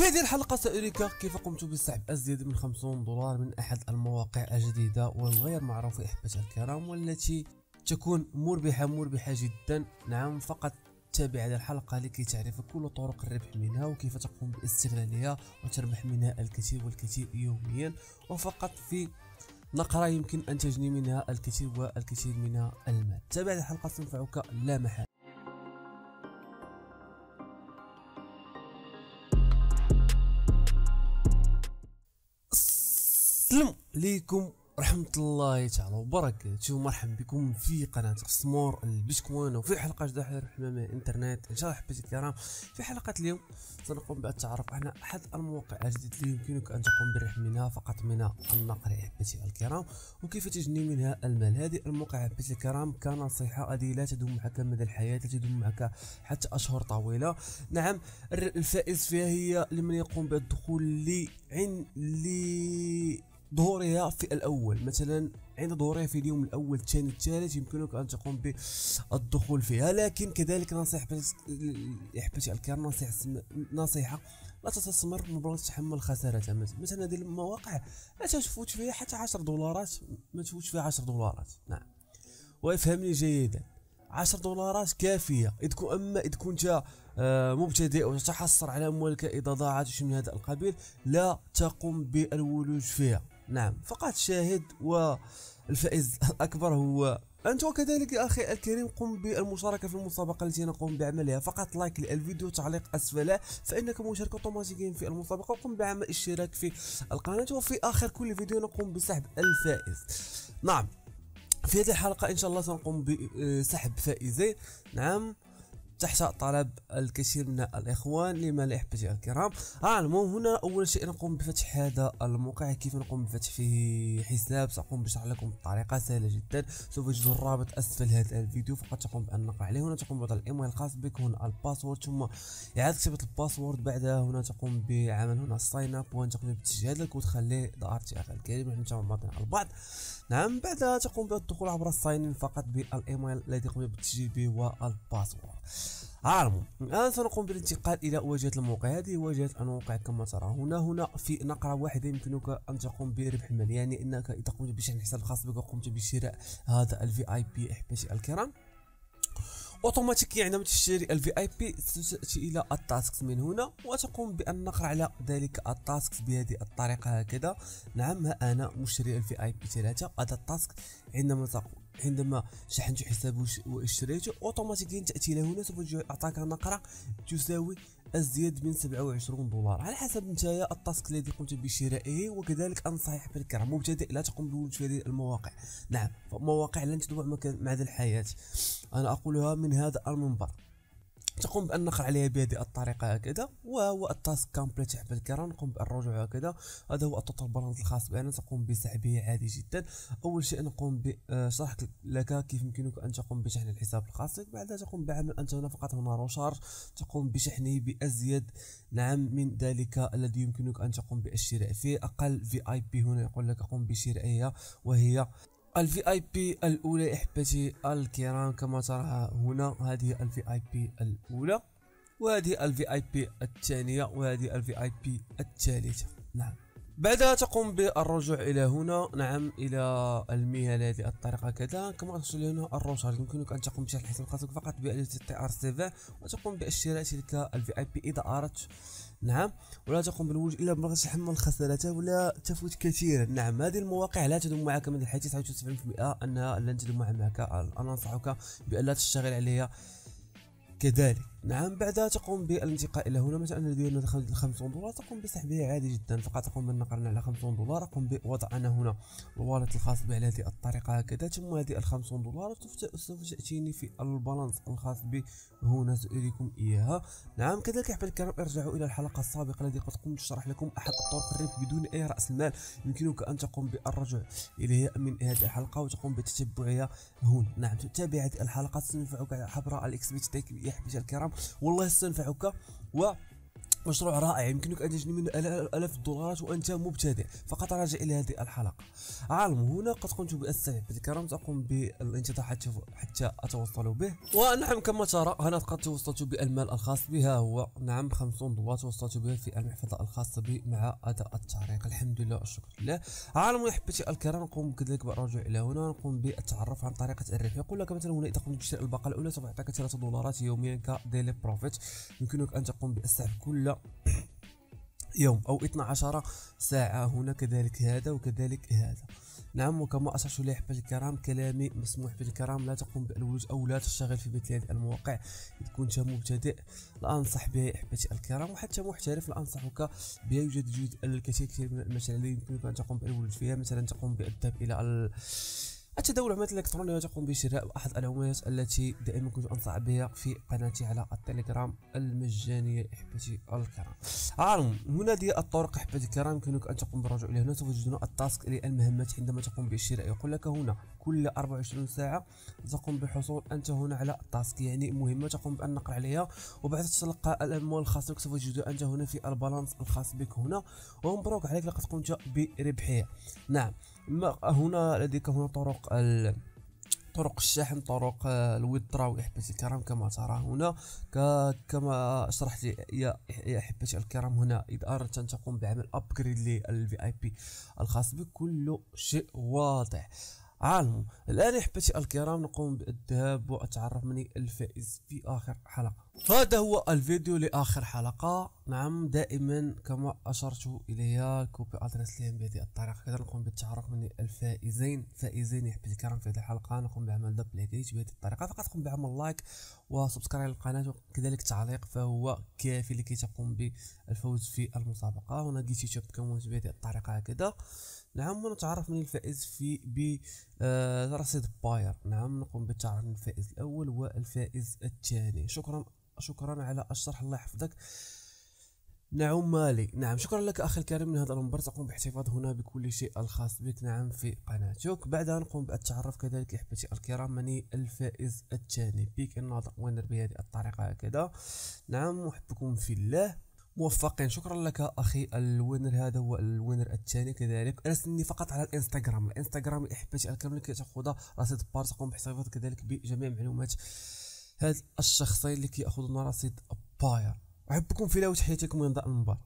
في هذه الحلقة سأريك كيف قمت بسحب أزيد من 50 دولار من أحد المواقع الجديدة والغير معروفة إحبة الكرام والتي تكون مربحة مربحة جدا نعم فقط تابع هذه الحلقة لكي تعرف كل طرق الربح منها وكيف تقوم باستغلالها وتربح منها الكثير والكثير يوميا وفقط في نقرة يمكن أن تجني منها الكثير والكثير من المال تابع الحلقة تنفعك لا محال السلام عليكم ورحمة الله تعالى وبركاته مرحبا بكم في قناة السمور البشكوان وفي حلقة جديدة حول حمام الانترنت ان شاء الله حبيتي الكرام في حلقة اليوم سنقوم بالتعرف على احد المواقع الجديد اللي يمكنك ان تقوم بالربح منها فقط من النقر حبيتي الكرام وكيف تجني منها المال هذه الموقع حبيتي الكرام كنصيحة هذه لا تدوم معك مدى الحياة لا تدوم معك حتى اشهر طويلة نعم الفائز فيها هي لمن يقوم بالدخول لعن لي ظهورها في الأول مثلا عند ظهورها في اليوم الأول الثاني الثالث يمكنك أن تقوم بالدخول فيها لكن كذلك نصيحة إحبتي الكرام نصيحة نصيحة لا تستثمر مبرر تحمل خسارتها مثلا هذه المواقع لا تفوت فيها حتى 10 دولارات ما تفوتش فيها 10 دولارات نعم وافهمني جيدا 10 دولارات كافيه اذ كنت اما اذ كنت آه، مبتدئ وتتحسر على اموالك اذا ضاعت شيء من هذا القبيل لا تقم بالولوج فيها نعم فقط شاهد والفائز الأكبر هو أنت وكذلك يا أخي الكريم قم بالمشاركة في المسابقة التي نقوم بعملها فقط لايك للفيديو تعليق أسفله فإنك مشارك أوتوماتيكيا في المسابقة وقم بعمل اشتراك في القناة وفي آخر كل فيديو نقوم بسحب الفائز نعم في هذه الحلقة إن شاء الله سنقوم بسحب فائزين نعم تحت طلب الكثير من الاخوان احبتي الكرام اه المهم هنا اول شيء نقوم بفتح هذا الموقع كيف نقوم بفتح فيه حساب ساقوم بشرح لكم بطريقه سهله جدا سوف تجدوا الرابط اسفل هذا الفيديو فقط تقوم بان نقر عليه هنا تقوم بوضع الايميل الخاص بك هنا الباسورد ثم اعاده كتابه الباسورد بعدها هنا تقوم بعمل هنا الساين اب وان تقوم بتسجيل لك وتخليه ذا ار تي اف الكريم نحن تما مع على بعض نعم بعدها تقوم بالدخول عبر الساين فقط بالايميل الذي قمت بالتسجيل به والباسورد هارمو الان سنقوم بالانتقال الى واجهه الموقع هذه واجهه الموقع كما ترى هنا هنا في نقره واحده يمكنك ان تقوم بربح المال يعني انك اذا قمت بشحن حساب خاص بك وقمت بشراء هذا الفي اي بي احبتي الكرام اوتوماتيكيا يعني عندما تشتري الفي اي بي ستاتي الى التاسكس من هنا وتقوم بان نقر على ذلك التاسكس بهذه الطريقه هكذا نعم ها انا مشتري الفي اي بي 3 هذا التاسك عندما عندما شحنت حساب واشتريته اوتوماتيكيا تاتينا هنا سوف اعطاك نقره تساوي ازيد من 27 دولار على حسب نتايا التاسك الذي قمت بشرائه وكذلك انصحك بالكرة مبتدئ لا تقوم بولد هذه المواقع نعم مواقع لن تدوع مع الحياه انا اقولها من هذا المنبر تقوم بالنقر عليها بهذه الطريقه هكذا وهو التاسك كامبليت احباب الكرام نقوم بالرجوع هكذا هذا هو التوتال بالانس الخاص بنا تقوم بسحبه عادي جدا اول شيء نقوم بشرح آه، لك كيف يمكنك ان تقوم بشحن الحساب الخاص بك بعدها تقوم بعمل انت هنا فقط هنا روشارج تقوم بشحنه بازيد نعم من ذلك الذي يمكنك ان تقوم بالشراء فيه اقل في اي بي هنا يقول لك قم بشرائها وهي الفي اي بي الاولى احبتي الكرام كما ترى هنا هذه الفي اي بي الاولى وهذه الفي اي بي الثانيه وهذه الفي اي بي الثالثه نعم بعدها تقوم بالرجوع الى هنا نعم الى المهل هذه الطريقه كذا كما تصل هنا الروتر يمكنك ان تقوم بشرح حسابك فقط باداه التي ار وتقوم باشتراء تلك الفي اي بي اذا اردت نعم ولا تقوم بالوجود الا بمغسل تحمل خسارته ولا تفوت كثيرا نعم هذه المواقع لا تدوم معك من الحديث 75% انها لن تدوم معك انا انصحك بان لا تشتغل عليها كذلك نعم بعدها تقوم بالانتقاء الى هنا مثلا لدينا 50 دولار تقوم بسحبها عادي جدا فقط تقوم بالنقر على 50 دولار تقوم بوضع انا هنا الوالت الخاص بي على هذه الطريقه هكذا ثم هذه ال 50 دولار سوف تاتيني في البالانس الخاص بي هنا ساريكم اياها نعم كذلك يا الكرام ارجعوا الى الحلقه السابقه التي قد قمت شرح لكم احد الطرق الربح بدون اي راس المال يمكنك ان تقوم بالرجوع اليها من هذه الحلقه وتقوم بتتبعها هنا نعم تتابع هذه الحلقه سنفعك عبر الاكس بي تيك يا الكرام والله استنفع هكا و مشروع رائع يمكنك أن تجني منه آلاف الدولارات وأنت مبتدئ فقط راجع إلى هذه الحلقة عالم هنا قد قمت بالسعي بالكرم أقوم بالانتظار حتى, حتى أتوصل به ونعم كما ترى هنا قد توصلت بالمال الخاص بها هو نعم 50 دولار توصلت بها في المحفظة الخاصة بي مع أداء التعريق الحمد لله والشكر لله عالم أحبتي الكرام نقوم كذلك بالرجوع إلى هنا نقوم بالتعرف عن طريقة الربح يقول لك مثلا هنا إذا قمت بشراء الباقة الأولى سوف يعطيك 3 دولارات يوميا كديلي بروفيت يمكنك أن تقوم بأستعد كل يوم أو 12 ساعة هنا كذلك هذا وكذلك هذا نعم وكما أشرت لأحبة الكرام كلامي مسموح بالكرام لا تقوم بالولوج أو لا تشتغل في مثل هذه المواقع إذا كنت مبتدئ لا أنصح بها أحبتي الكرام وحتى محترف لا أنصحك بها يوجد الكثير من المشاريع التي يمكنك أن تقوم بالولوج فيها مثلا تقوم بالذهاب إلى التداول العملات الالكترونيه تقوم بشراء احد العملات التي دائما كنت انصح بها في قناتي على التليجرام المجانيه احبتي الكرام عالم هنا دي الطرق احبتي الكرام يمكنك ان تقوم بالرجوع الى هنا سوف تجدون التاسك للمهمات عندما تقوم بالشراء يقول لك هنا كل 24 ساعه تقوم بالحصول انت هنا على التاسك يعني مهمه تقوم بالنقر عليها وبعد تتلقى الاموال الخاصه بك سوف تجد انت هنا في البالانس الخاص بك هنا ومبروك عليك لقد قمت بربحها نعم هنا لديك هنا طرق ال... طرق الشحن طرق الوترة احبتي الكرام كما ترى هنا كما شرحت يا أحبتي الكرام هنا إذا أردت أن تقوم بعمل أبجريد للفي أي بي الخاص بك كل شيء واضح عالم الان احبتي الكرام نقوم بالذهاب واتعرف من الفائز في اخر حلقه هذا هو الفيديو لاخر حلقه نعم دائما كما اشرت اليها كوبي ادرس لهم بهذه الطريقه كذا نقوم بالتعرف من الفائزين فائزين احبتي الكرام في هذه الحلقه نقوم بعمل دبل هديت بهذه الطريقه فقط قم بعمل لايك وسبسكرايب للقناه وكذلك تعليق فهو كافي لكي تقوم بالفوز في المسابقه هنا جيتي تشوف كموت بهذه الطريقه هكذا نعم نتعرف من الفائز في برصيد آه، باير نعم نقوم بالتعرف من الفائز الاول والفائز الثاني شكرا شكرا على الشرح الله يحفظك نعم مالي نعم شكرا لك اخي الكريم من هذا المنبر تقوم باحتفاظ هنا بكل شيء الخاص بك نعم في قناتك بعدها نقوم بالتعرف كذلك احبتي الكرام من الفائز الثاني بيك الناطق ونر بهذه الطريقه هكذا نعم احبكم في الله موفقين شكرا لك اخي الوينر هذا هو الوينر الثاني كذلك ارسلني فقط على الانستغرام الانستغرام احبتي الكلام لك تاخذ رصيد بار تقوم بحسابات كذلك بجميع معلومات هاد الشخصين اللي كياخذون رصيد باير احبكم في لاوت حياتكم ضاء المبار